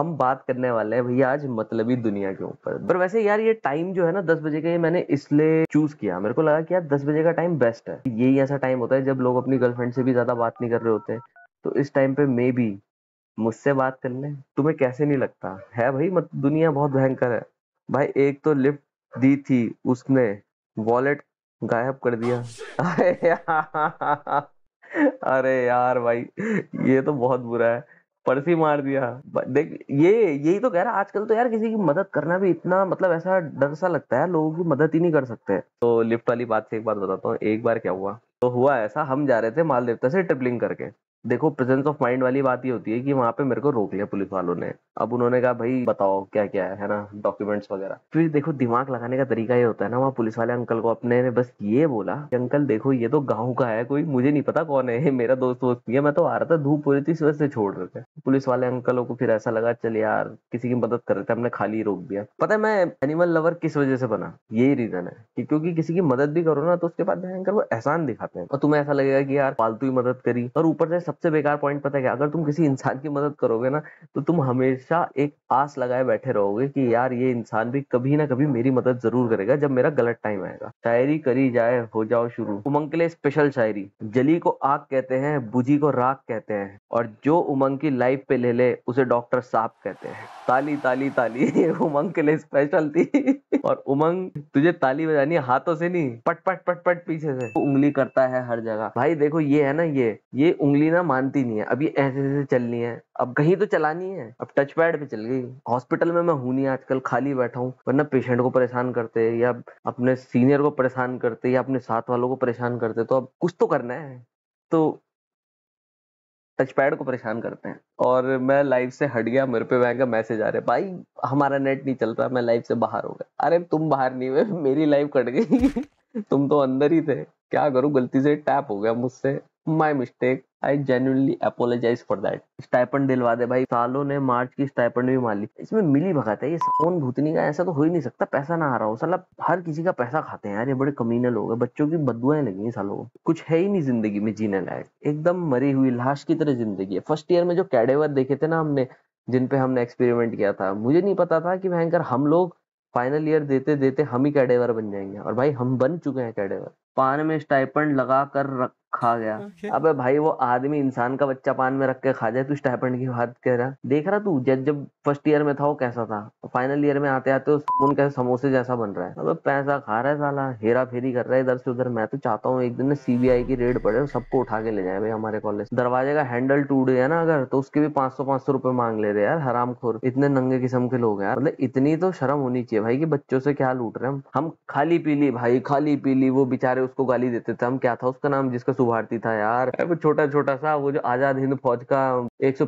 हम बात करने वाले हैं भैया आज मतलबी दुनिया के ऊपर पर वैसे यार ये टाइम जो है ना दस बजे का ये मैंने इसलिए चूज किया मेरे को लगा कि यार दस बजे का टाइम बेस्ट है यही ऐसा टाइम होता है जब लोग अपनी गर्लफ्रेंड से भी ज्यादा बात नहीं कर रहे होते तो इस टाइम पे मे भी मुझसे बात कर ले तुम्हें कैसे नहीं लगता है भाई मत दुनिया बहुत भयंकर है भाई एक तो लिफ्ट दी थी उसने वॉलेट गायब कर दिया अरे यार भाई ये तो बहुत बुरा है पर्सी मार दिया देख ये यही तो कह रहा आजकल तो यार किसी की मदद करना भी इतना मतलब ऐसा डर सा लगता है लोगों की मदद ही नहीं कर सकते तो लिफ्ट वाली बात से एक बार बताता हूँ एक बार क्या हुआ तो हुआ ऐसा हम जा रहे थे मालदेवता से ट्रिपलिंग करके देखो प्रेजेंस ऑफ माइंड वाली बात ये होती है कि वहां पे मेरे को रोक लिया पुलिस वालों ने अब उन्होंने कहा भाई बताओ क्या क्या है, ना डॉक्यूमेंट्स वगैरह फिर देखो दिमाग लगाने का तरीका ये होता है ना वहाँ पुलिस वाले अंकल को अपने ने बस ये बोला कि अंकल देखो ये तो गाँव का है कोई मुझे नहीं पता कौन है मेरा दोस्त वोस्त नहीं है मैं तो आ रहा था धूप हो रही थी सुबह से छोड़ रहे थे पुलिस वाले अंकलों को फिर ऐसा लगा चल यार किसी की मदद कर रहे थे हमने खाली रोक दिया पता है मैं एनिमल लवर किस वजह से बना यही रीजन है कि क्योंकि किसी की मदद भी करो ना तो उसके बाद अंकल वो एहसान दिखाते हैं और तुम्हें ऐसा लगेगा कि यार फालतू ही मदद करी और ऊपर से सबसे बेकार पॉइंट पता है क्या अगर तुम किसी इंसान की मदद करोगे ना तो तुम हमेशा एक आस लगाए बैठे रहोगे कि यार ये इंसान भी कभी ना कभी मेरी मदद जरूर करेगा जब मेरा गलत टाइम आएगा शायरी करी जाए हो जाओ शुरू उमंग के लिए स्पेशल शायरी जली को आग कहते हैं बुझी को राग कहते हैं और जो उमंग की लाइफ पे ले ले उसे डॉक्टर साहब कहते हैं ताली ताली ताली उमंग के लिए स्पेशल थी और उमंग तुझे ताली बजानी हाथों से नहीं पट पट पट पट पीछे से उंगली करता है हर जगह भाई देखो ये है ना ये ये उंगली ना मानती नहीं है अभी ऐसे ऐसे चलनी है अब कहीं तो चलानी है अब टच पैड पे चल गई हॉस्पिटल में मैं हूं नहीं आजकल खाली बैठा हूँ वरना पेशेंट को परेशान करते या अपने सीनियर को परेशान करते या अपने साथ वालों को परेशान करते तो अब कुछ तो करना है तो टच पैड को परेशान करते हैं और मैं लाइव से हट गया मेरे पे बैंक का मैसेज आ रहा है भाई हमारा नेट नहीं चल रहा मैं लाइव से बाहर हो गया अरे तुम बाहर नहीं हुए मेरी लाइव कट गई तुम तो अंदर ही थे क्या करूं गलती से टैप हो गया मुझसे my mistake I genuinely apologise for that stipend दिलवा दे भाई सालों ने मार्च की स्टाइपन भी मान ली इसमें मिली भगत है ये कौन भूतनी का ऐसा तो हो ही नहीं सकता पैसा ना आ रहा हो साला हर किसी का पैसा खाते हैं यार ये बड़े कमीने लोग हैं बच्चों की बदुआएं लगी हैं सालों को कुछ है ही नहीं जिंदगी में जीने लायक एकदम मरी हुई लाश की तरह जिंदगी है फर्स्ट ईयर में जो कैडेवर देखे थे ना हमने जिन पे हमने एक्सपेरिमेंट किया था मुझे नहीं पता था कि भयंकर हम लोग फाइनल ईयर देते देते हम ही कैडेवर बन जाएंगे और भाई हम बन चुके हैं कैडेवर पान में स्टाइपेंड लगा कर रख खा गया okay. अबे भाई वो आदमी इंसान का बच्चा पान में रख के खा जाए तू स्टाइपेंड की बात कह रहा देख रहा तू जब जब फर्स्ट ईयर में था वो कैसा था फाइनल ईयर में आते आते कैसे समोसे जैसा बन रहा है अबे पैसा खा रहा है साला हेरा फेरी कर रहा है इधर से उधर मैं तो चाहता हूँ एक दिन सीबीआई की रेड पड़े और सबको उठा के ले जाए भाई हमारे कॉलेज दरवाजे का हैंडल टूट गया ना अगर तो उसके भी पांच सौ पांच सौ रुपए मांग ले रहे यार हराम खोर इतने नंगे किस्म के लोग हैं मतलब इतनी तो शर्म होनी चाहिए भाई की बच्चों से क्या लूट रहे हम हम खाली पीली भाई खाली पीली वो बेचारे उसको गाली देते थे हम क्या था उसका नाम जिसका सुभारती था यार वो छोटा छोटा सा वो जो आजाद हिंद फौज का एक सौ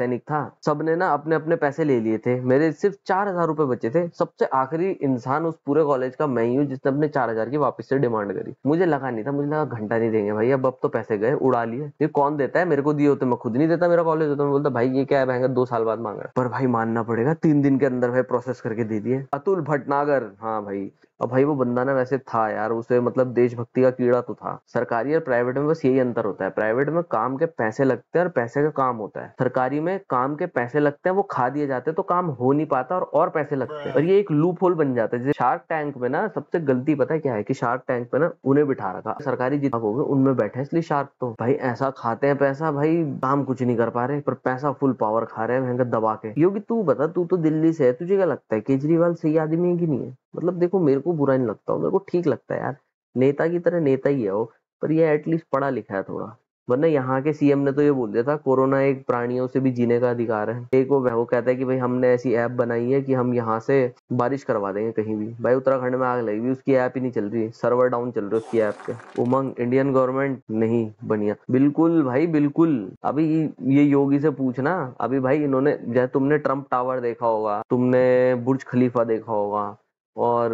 सैनिक था सबने ना अपने अपने पैसे ले लिए थे मेरे सिर्फ चार हजार रुपए बचे थे सबसे आखिरी इंसान उस पूरे कॉलेज का मैं ही हूँ जिसने अपने चार हजार की वापस से डिमांड करी मुझे लगा नहीं था मुझे लगा घंटा नहीं देंगे भाई अब अब तो पैसे गए उड़ा लिए ये कौन देता है मेरे को दिए होते मैं खुद नहीं देता मेरा कॉलेज होता मैं बोलता भाई ये क्या है महंगा दो साल बाद मांग रहा पर भाई मानना पड़ेगा तीन दिन के अंदर भाई प्रोसेस करके दे दिए अतुल भटनागर हाँ भाई और भाई वो बंदा ना वैसे था यार उसे मतलब देशभक्ति का कीड़ा तो था सरकारी और प्राइवेट में बस यही अंतर होता है प्राइवेट में काम के पैसे लगते हैं और पैसे का काम होता है सरकारी में काम के पैसे लगते हैं वो खा दिए जाते हैं तो काम हो नहीं पाता और और पैसे लगते हैं और ये एक लूप होल बन जाता है जैसे शार्क टैंक में ना सबसे गलती पता है क्या है कि शार्क टैंक में ना उन्हें बिठा रखा सरकारी जितना हो गए उनमें बैठे इसलिए शार्क तो भाई ऐसा खाते हैं पैसा भाई काम कुछ नहीं कर पा रहे पर पैसा फुल पावर खा रहे हैं दबा के योगी तू बता तू तो दिल्ली से है तुझे क्या लगता है केजरीवाल सही आदमी है कि नहीं है मतलब देखो मेरे को बुरा नहीं लगता मेरे को ठीक लगता है यार नेता की तरह नेता ही है वो पर ये एटलीस्ट पढ़ा लिखा है थोड़ा वरना यहाँ के सीएम ने तो ये बोल दिया था कोरोना एक प्राणियों से भी जीने का अधिकार है एक वो वो कहता है कि भाई हमने ऐसी ऐप बनाई है कि हम यहाँ से बारिश करवा देंगे कहीं भी भाई उत्तराखंड में आग लगी उसकी ऐप ही नहीं चल रही सर्वर डाउन चल रहा है उसकी ऐप के उमंग इंडियन गवर्नमेंट नहीं बनिया बिल्कुल भाई बिल्कुल अभी ये योगी से पूछना अभी भाई इन्होंने जैसे तुमने ट्रम्प टावर देखा होगा तुमने बुर्ज खलीफा देखा होगा और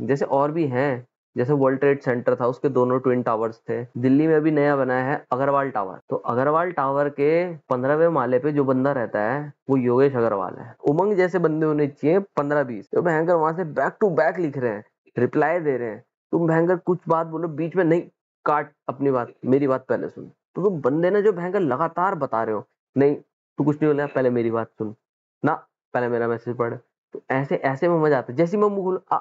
जैसे और भी हैं जैसे वर्ल्ड ट्रेड सेंटर था उसके दोनों ट्विन टावर्स थे दिल्ली में भी नया बनाया है अग्रवाल टावर तो अग्रवाल टावर के पंद्रहवें माले पे जो बंदा रहता है वो योगेश अग्रवाल है उमंग जैसे बंदे होने चाहिए पंद्रह बीस तो भयंकर वहां से बैक टू बैक लिख रहे हैं रिप्लाई दे रहे हैं तुम भयंकर कुछ बात बोलो बीच में नहीं काट अपनी बात मेरी बात पहले सुन तो तुम बंदे ने जो भयंकर लगातार बता रहे हो नहीं तू कुछ नहीं बोला पहले मेरी बात सुन ना पहले मेरा मैसेज पढ़ तो ऐसे ऐसे में मजा आता है जैसे मैं मुगल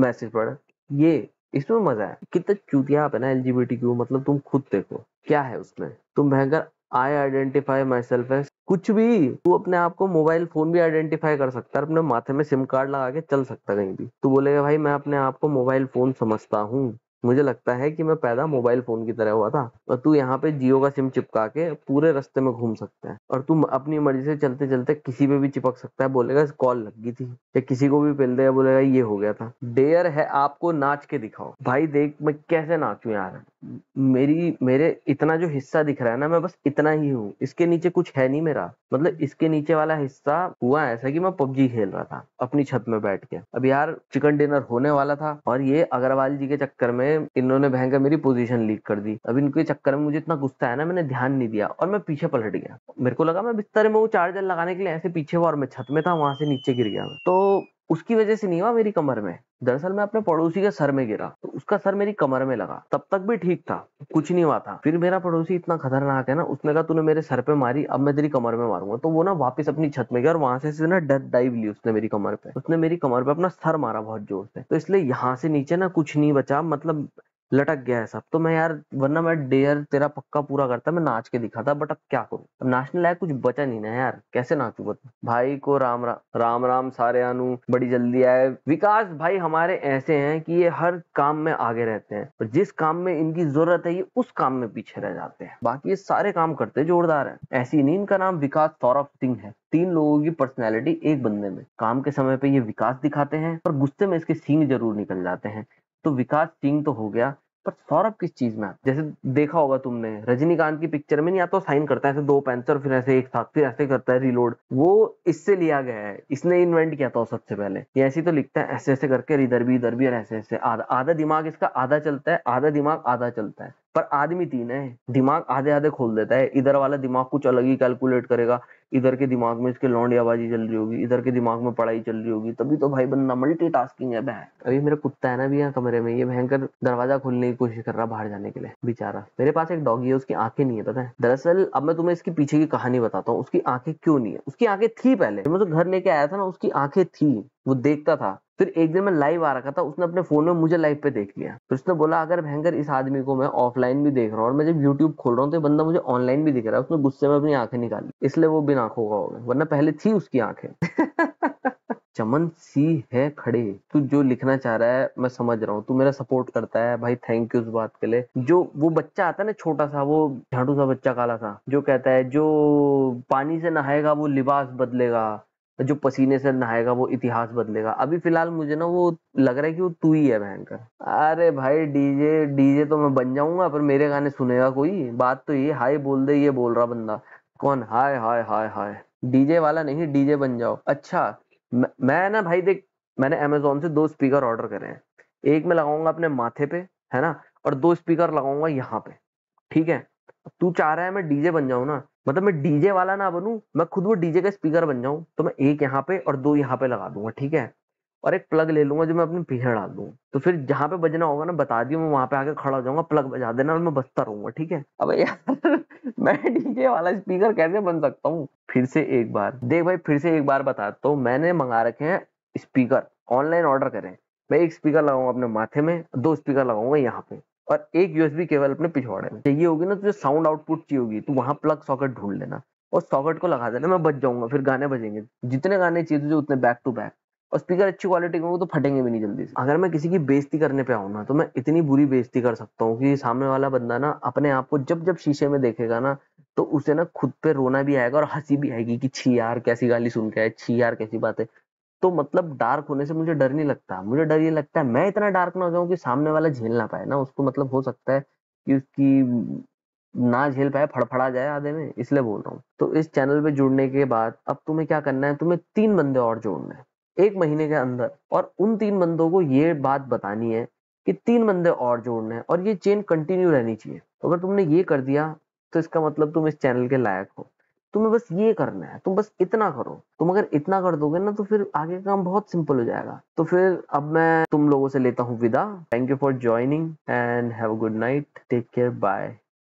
मैसेज पढ़ा ये इसमें मजा है कितना चूतिया आप है ना एलजीबीटी क्यू मतलब तुम खुद देखो क्या है उसमें तुम भयंकर I identify myself as कुछ भी तू अपने आप को मोबाइल फोन भी आइडेंटिफाई कर सकता है अपने माथे में सिम कार्ड लगा के चल सकता कहीं भी तू बोलेगा भाई मैं अपने आप को मोबाइल फोन समझता हूँ मुझे लगता है कि मैं पैदा मोबाइल फोन की तरह हुआ था और तू यहाँ पे जियो का सिम चिपका के पूरे रास्ते में घूम सकता है और तू अपनी मर्जी से चलते चलते किसी पे भी चिपक सकता है बोलेगा कॉल लग गई थी या किसी को भी पेल बोलेगा ये हो गया था डेयर है आपको नाच के दिखाओ भाई देख मैं कैसे नाचू यार मेरी मेरे इतना जो हिस्सा दिख रहा है ना मैं बस इतना ही हूँ इसके नीचे कुछ है नहीं मेरा मतलब इसके नीचे वाला हिस्सा हुआ ऐसा कि मैं पबजी खेल रहा था अपनी छत में बैठ के अब यार चिकन डिनर होने वाला था और ये अग्रवाल जी के चक्कर में इन्होंने भयंकर मेरी पोजीशन लीक कर दी अब इनके चक्कर में मुझे इतना गुस्सा है ना मैंने ध्यान नहीं दिया और मैं पीछे पलट गया मेरे को लगा मैं बिस्तर में वो चार्जर लगाने के लिए ऐसे पीछे हुआ और मैं छत में था वहां से नीचे गिर गया तो उसकी वजह से नहीं हुआ मेरी कमर में दरअसल मैं अपने पड़ोसी के सर में गिरा तो उसका सर मेरी कमर में लगा तब तक भी ठीक था कुछ नहीं हुआ था फिर मेरा पड़ोसी इतना खतरनाक है ना उसने कहा तूने मेरे सर पे मारी अब मैं तेरी कमर में मारूंगा तो वो ना वापस अपनी छत में गया और वहां से ना डेथ डाइव ली उसने मेरी कमर पे उसने मेरी कमर पे अपना सर मारा बहुत जोर से तो इसलिए यहाँ से नीचे ना कुछ नहीं बचा मतलब लटक गया है सब तो मैं यार वरना मैं डेयर तेरा पक्का पूरा करता मैं नाच के दिखाता बट अब क्या करूँ अब नाचने लायक कुछ बचा नहीं ना यार कैसे नाचू बता भाई को राम रा, राम राम सारे आनु बड़ी जल्दी आए विकास भाई हमारे ऐसे हैं कि ये हर काम में आगे रहते हैं और जिस काम में इनकी जरूरत है ये उस काम में पीछे रह जाते हैं बाकी ये सारे काम करते जोरदार है ऐसी नहीं इनका नाम विकास सौरभ सिंह है तीन लोगों की पर्सनैलिटी एक बंदे में काम के समय पे ये विकास दिखाते हैं पर गुस्से में इसके सींग जरूर निकल जाते हैं तो विकास सिंह तो हो गया पर सौरभ किस चीज में जैसे देखा होगा तुमने रजनीकांत की पिक्चर में नहीं आता तो साइन करता है ऐसे दो पेंसर फिर ऐसे एक साथ फिर ऐसे करता है रिलोड वो इससे लिया गया है इसने इन्वेंट किया था सबसे पहले ये ऐसे तो लिखता है ऐसे ऐसे करके इधर भी इधर भी और ऐसे ऐसे आधा आधा दिमाग इसका आधा चलता है आधा दिमाग आधा चलता है पर आदमी तीन है दिमाग आधे आधे खोल देता है इधर वाला दिमाग कुछ अलग ही कैलकुलेट करेगा इधर के दिमाग में इसके लौंडियाबाजी चल रही होगी इधर के दिमाग में पढ़ाई चल रही होगी तभी तो भाई बनना मल्टी टास्किंग है बहन अभी मेरा कुत्ता है ना भी यहाँ कमरे में ये भयंकर दरवाजा खोलने की कोशिश कर रहा बाहर जाने के लिए बेचारा मेरे पास एक डॉगी है उसकी आंखें नहीं है पता है दरअसल अब मैं तुम्हें इसके पीछे की कहानी बताता हूँ उसकी आंखें क्यों नहीं है उसकी आंखें थी पहले मैं तो घर लेके आया था ना उसकी आंखें थी वो देखता था फिर एक दिन मैं लाइव आ रखा था उसने अपने फोन में मुझे लाइव पे देख लिया फिर उसने बोला अगर भयंकर इस आदमी को मैं ऑफलाइन भी देख रहा हूँ और मैं जब यूट्यूब खोल रहा हूँ तो बंदा मुझे ऑनलाइन भी दिख रहा है उसने गुस्से में अपनी आंखें निकाली इसलिए वो बिना आंखों का हो गया वरना पहले थी उसकी आंखें चमन सी है खड़े तू जो लिखना चाह रहा है मैं समझ रहा हूँ तू मेरा सपोर्ट करता है भाई थैंक यू उस बात के लिए जो वो बच्चा आता है ना छोटा सा वो झाटू सा बच्चा काला सा जो कहता है जो पानी से नहाएगा वो लिबास बदलेगा जो पसीने से नहाएगा वो इतिहास बदलेगा अभी फिलहाल मुझे ना वो लग रहा है कि वो तू ही है भयंकर अरे भाई डीजे डीजे तो मैं बन जाऊंगा पर मेरे गाने सुनेगा कोई बात तो ये हाय बोल दे ये बोल रहा बंदा कौन हाय हाय हाय हाय डीजे वाला नहीं डीजे बन जाओ अच्छा म, मैं ना भाई देख मैंने अमेजोन से दो स्पीकर ऑर्डर करे हैं एक मैं लगाऊंगा अपने माथे पे है ना और दो स्पीकर लगाऊंगा यहाँ पे ठीक है तू चाह रहा है मैं डीजे बन जाऊं ना मतलब मैं डीजे वाला ना बनू मैं खुद वो डीजे का स्पीकर बन जाऊं तो मैं एक यहाँ पे और दो यहाँ पे लगा दूंगा ठीक है और एक प्लग ले लूंगा जो मैं अपने पीछे डाल दूँ तो फिर जहाँ पे बजना होगा ना बता दियो मैं वहां पे आके खड़ा हो जाऊंगा प्लग बजा देना और मैं बसता रहूंगा ठीक है अब यार मैं डीजे वाला स्पीकर कैसे बन सकता हूँ फिर से एक बार देख भाई फिर से एक बार बता तो मैंने मंगा रखे हैं स्पीकर ऑनलाइन ऑर्डर करें मैं एक स्पीकर लगाऊंगा अपने माथे में दो स्पीकर लगाऊंगा यहाँ पे और एक यूएसबी केबल अपने पिछवाड़े में चाहिए होगी ना तुझे साउंड आउटपुट चाहिए होगी तू वहां प्लग सॉकेट ढूंढ लेना और सॉकेट को लगा देना मैं बच जाऊंगा फिर गाने बजेंगे जितने गाने चाहिए तुझे उतने बैक टू बैक और स्पीकर अच्छी क्वालिटी के होंगे तो फटेंगे भी नहीं जल्दी से अगर मैं किसी की बेइज्जती करने पे आऊँ ना तो मैं इतनी बुरी बेइज्जती कर सकता हूँ कि सामने वाला बंदा ना अपने आप को जब जब शीशे में देखेगा ना तो उसे ना खुद पे रोना भी आएगा और हंसी भी आएगी कि छी यार कैसी गाली सुन के आए छी यार कैसी बात है तो मतलब डार्क होने से मुझे डर नहीं लगता मुझे डर ये लगता है मैं इतना डार्क ना हो जाऊं कि सामने वाला झेल ना पाए ना उसको मतलब हो सकता है कि उसकी ना झेल पाए फड़फड़ा जाए आधे में इसलिए बोल रहा हूँ तो इस चैनल पे जुड़ने के बाद अब तुम्हें क्या करना है तुम्हें तीन बंदे और जोड़ने हैं एक महीने के अंदर और उन तीन बंदों को ये बात बतानी है कि तीन बंदे और जोड़ने हैं और ये चेन कंटिन्यू रहनी चाहिए अगर तुमने ये कर दिया तो इसका मतलब तुम इस चैनल के लायक हो तुम्हें बस ये करना है तुम बस इतना करो तुम अगर इतना कर दोगे ना तो फिर आगे का काम बहुत सिंपल हो जाएगा तो फिर अब मैं तुम लोगों से लेता हूँ विदा thank you for joining and have a good night take care bye